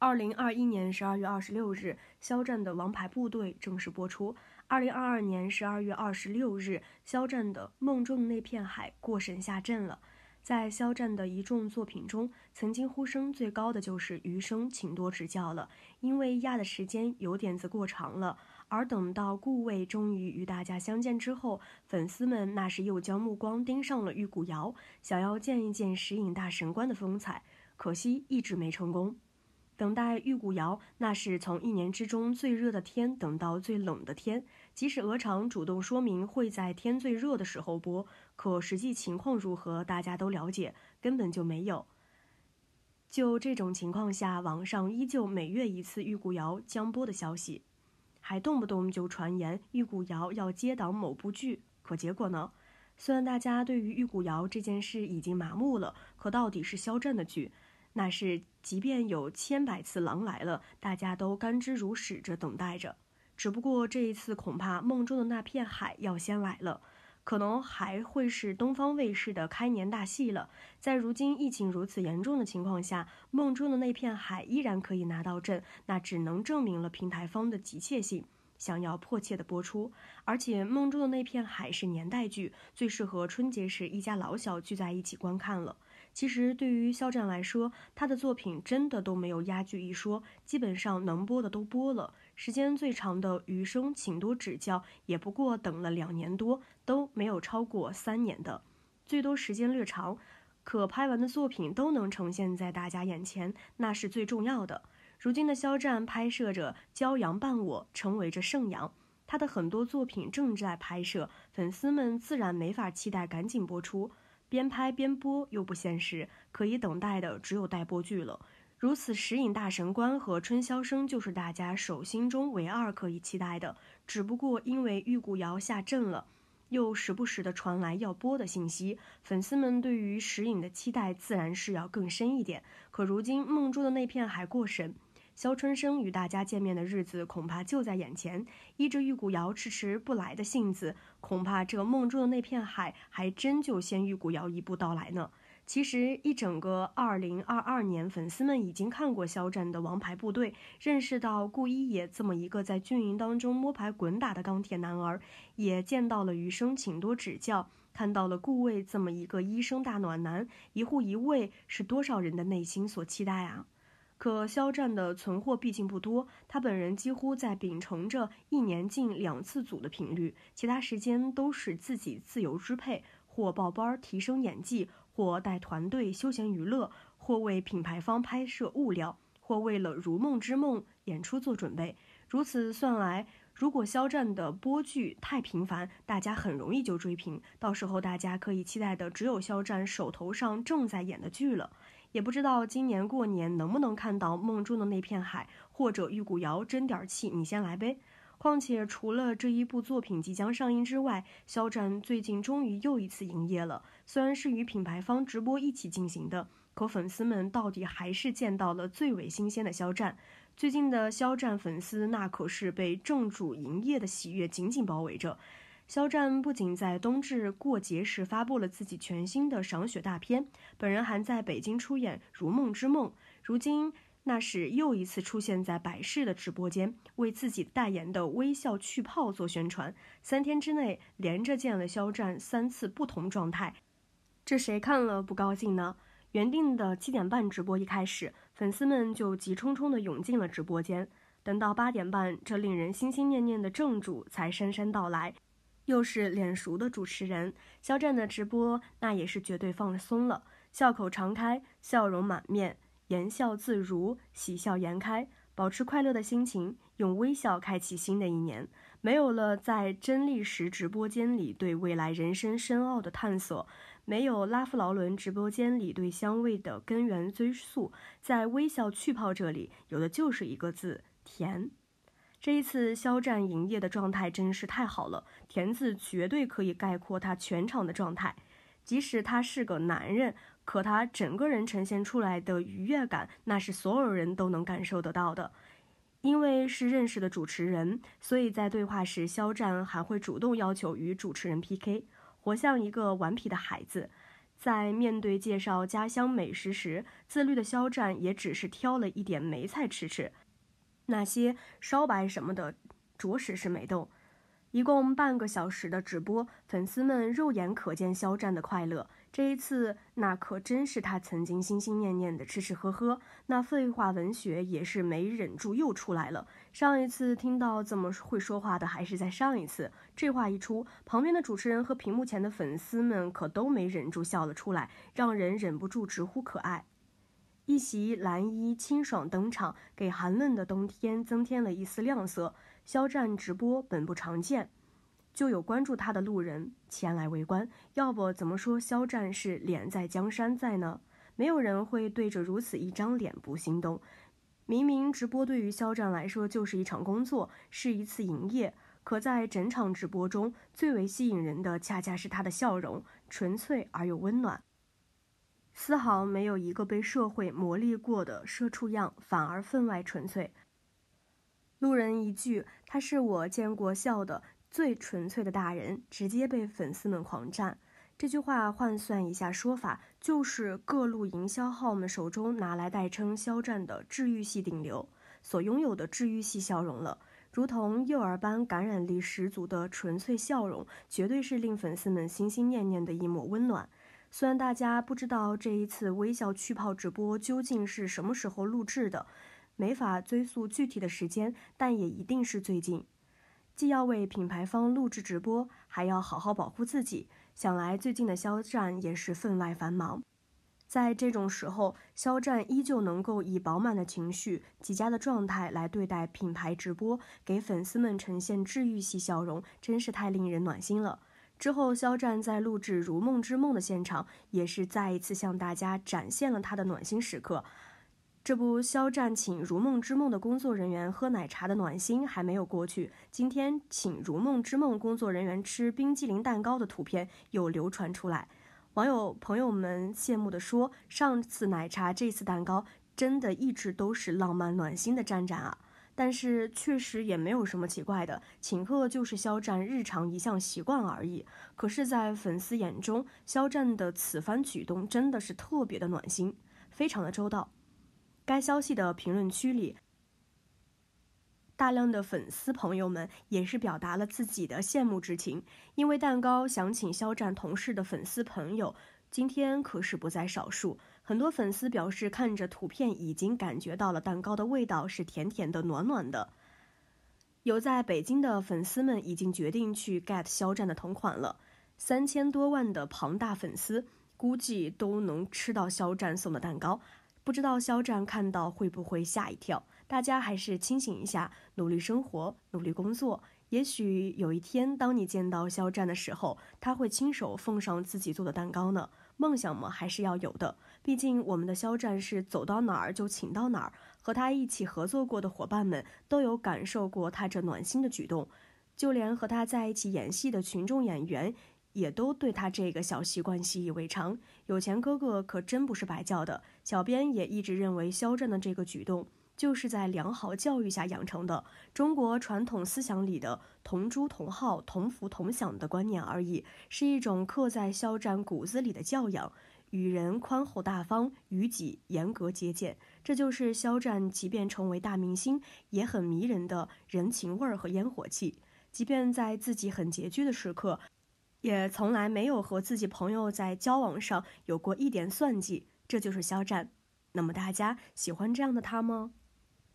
二零二一年十二月二十六日，肖战的《王牌部队》正式播出。二零二二年十二月二十六日，肖战的《梦中的那片海》过审下阵了。在肖战的一众作品中，曾经呼声最高的就是《余生，请多指教》了，因为压的时间有点子过长了。而等到顾魏终于与大家相见之后，粉丝们那是又将目光盯上了玉骨遥，想要见一见石影大神官的风采，可惜一直没成功。等待玉骨遥，那是从一年之中最热的天等到最冷的天。即使鹅厂主动说明会在天最热的时候播，可实际情况如何，大家都了解，根本就没有。就这种情况下，网上依旧每月一次玉骨遥将播的消息，还动不动就传言玉骨遥要接档某部剧。可结果呢？虽然大家对于玉骨遥这件事已经麻木了，可到底是肖战的剧。那是，即便有千百次狼来了，大家都甘之如始着等待着。只不过这一次，恐怕梦中的那片海要先来了，可能还会是东方卫视的开年大戏了。在如今疫情如此严重的情况下，梦中的那片海依然可以拿到证，那只能证明了平台方的急切性。想要迫切的播出，而且梦中的那片海是年代剧最适合春节时一家老小聚在一起观看了。其实对于肖战来说，他的作品真的都没有压剧一说，基本上能播的都播了。时间最长的《余生，请多指教》也不过等了两年多，都没有超过三年的，最多时间略长。可拍完的作品都能呈现在大家眼前，那是最重要的。如今的肖战拍摄着《骄阳伴我》，成为着盛阳，他的很多作品正在拍摄，粉丝们自然没法期待赶紧播出，边拍边播又不现实，可以等待的只有待播剧了。如此石影大神官和春宵生就是大家手心中唯二可以期待的，只不过因为玉骨遥下阵了，又时不时的传来要播的信息，粉丝们对于石影的期待自然是要更深一点。可如今梦中的那片海过神。肖春生与大家见面的日子恐怕就在眼前。依着玉古瑶迟迟不来的性子，恐怕这梦中的那片海还真就先玉古瑶一步到来呢。其实，一整个2022年，粉丝们已经看过肖战的《王牌部队》，认识到顾一野这么一个在军营当中摸爬滚打的钢铁男儿，也见到了余生请多指教，看到了顾魏这么一个医生大暖男，一户一卫，是多少人的内心所期待啊！可肖战的存货毕竟不多，他本人几乎在秉承着一年进两次组的频率，其他时间都是自己自由支配，或报班提升演技，或带团队休闲娱乐，或为品牌方拍摄物料，或为了《如梦之梦》演出做准备。如此算来，如果肖战的播剧太频繁，大家很容易就追平，到时候大家可以期待的只有肖战手头上正在演的剧了。也不知道今年过年能不能看到梦中的那片海，或者玉骨遥争点气，你先来呗。况且除了这一部作品即将上映之外，肖战最近终于又一次营业了，虽然是与品牌方直播一起进行的，可粉丝们到底还是见到了最为新鲜的肖战。最近的肖战粉丝那可是被正主营业的喜悦紧紧包围着。肖战不仅在冬至过节时发布了自己全新的赏雪大片，本人还在北京出演《如梦之梦》。如今，那是又一次出现在百事的直播间，为自己代言的微笑去泡做宣传。三天之内连着见了肖战三次不同状态，这谁看了不高兴呢？原定的七点半直播一开始，粉丝们就急冲冲的涌进了直播间。等到八点半，这令人心心念念的正主才姗姗到来。又是脸熟的主持人肖战的直播，那也是绝对放松了，笑口常开，笑容满面，言笑自如，喜笑颜开，保持快乐的心情，用微笑开启新的一年。没有了在真力时直播间里对未来人生深奥的探索，没有拉夫劳伦直播间里对香味的根源追溯，在微笑去泡这里，有的就是一个字：甜。这一次肖战营业的状态真是太好了，田字绝对可以概括他全场的状态。即使他是个男人，可他整个人呈现出来的愉悦感，那是所有人都能感受得到的。因为是认识的主持人，所以在对话时，肖战还会主动要求与主持人 PK，活像一个顽皮的孩子。在面对介绍家乡美食时，自律的肖战也只是挑了一点梅菜吃吃。那些烧白什么的，着实是没动。一共半个小时的直播，粉丝们肉眼可见肖战的快乐。这一次，那可真是他曾经心心念念的吃吃喝喝。那废话文学也是没忍住又出来了。上一次听到这么会说话的，还是在上一次。这话一出，旁边的主持人和屏幕前的粉丝们可都没忍住笑了出来，让人忍不住直呼可爱。一袭蓝衣清爽登场，给寒冷的冬天增添了一丝亮色。肖战直播本不常见，就有关注他的路人前来围观。要不怎么说肖战是脸在江山在呢？没有人会对着如此一张脸不心动。明明直播对于肖战来说就是一场工作，是一次营业，可在整场直播中，最为吸引人的恰恰是他的笑容，纯粹而又温暖。丝毫没有一个被社会磨砺过的社畜样，反而分外纯粹。路人一句：“他是我见过笑的最纯粹的大人”，直接被粉丝们狂赞。这句话换算一下说法，就是各路营销号们手中拿来代称肖战的治愈系顶流所拥有的治愈系笑容了。如同幼儿般感染力十足的纯粹笑容，绝对是令粉丝们心心念念的一抹温暖。虽然大家不知道这一次微笑去泡直播究竟是什么时候录制的，没法追溯具体的时间，但也一定是最近。既要为品牌方录制直播，还要好好保护自己，想来最近的肖战也是分外繁忙。在这种时候，肖战依旧能够以饱满的情绪、极佳的状态来对待品牌直播，给粉丝们呈现治愈系笑容，真是太令人暖心了。之后，肖战在录制《如梦之梦》的现场，也是再一次向大家展现了他的暖心时刻。这不，肖战请《如梦之梦》的工作人员喝奶茶的暖心还没有过去，今天请《如梦之梦》工作人员吃冰激凌蛋糕的图片又流传出来，网友朋友们羡慕的说：“上次奶茶，这次蛋糕，真的一直都是浪漫暖心的战战啊！”但是确实也没有什么奇怪的，请客就是肖战日常一项习惯而已。可是，在粉丝眼中，肖战的此番举动真的是特别的暖心，非常的周到。该消息的评论区里，大量的粉丝朋友们也是表达了自己的羡慕之情，因为蛋糕想请肖战同事的粉丝朋友，今天可是不在少数。很多粉丝表示，看着图片已经感觉到了蛋糕的味道是甜甜的、暖暖的。有在北京的粉丝们已经决定去 get 肖战的同款了。三千多万的庞大粉丝，估计都能吃到肖战送的蛋糕。不知道肖战看到会不会吓一跳？大家还是清醒一下，努力生活，努力工作。也许有一天，当你见到肖战的时候，他会亲手奉上自己做的蛋糕呢。梦想嘛，还是要有的，毕竟我们的肖战是走到哪儿就请到哪儿，和他一起合作过的伙伴们都有感受过他这暖心的举动，就连和他在一起演戏的群众演员也都对他这个小习惯习以为常。有钱哥哥可真不是白叫的，小编也一直认为肖战的这个举动。就是在良好教育下养成的中国传统思想里的同朱同号、同福同享的观念而已，是一种刻在肖战骨子里的教养。与人宽厚大方，与己严格节俭，这就是肖战即便成为大明星也很迷人的人情味儿和烟火气。即便在自己很拮据的时刻，也从来没有和自己朋友在交往上有过一点算计，这就是肖战。那么大家喜欢这样的他吗？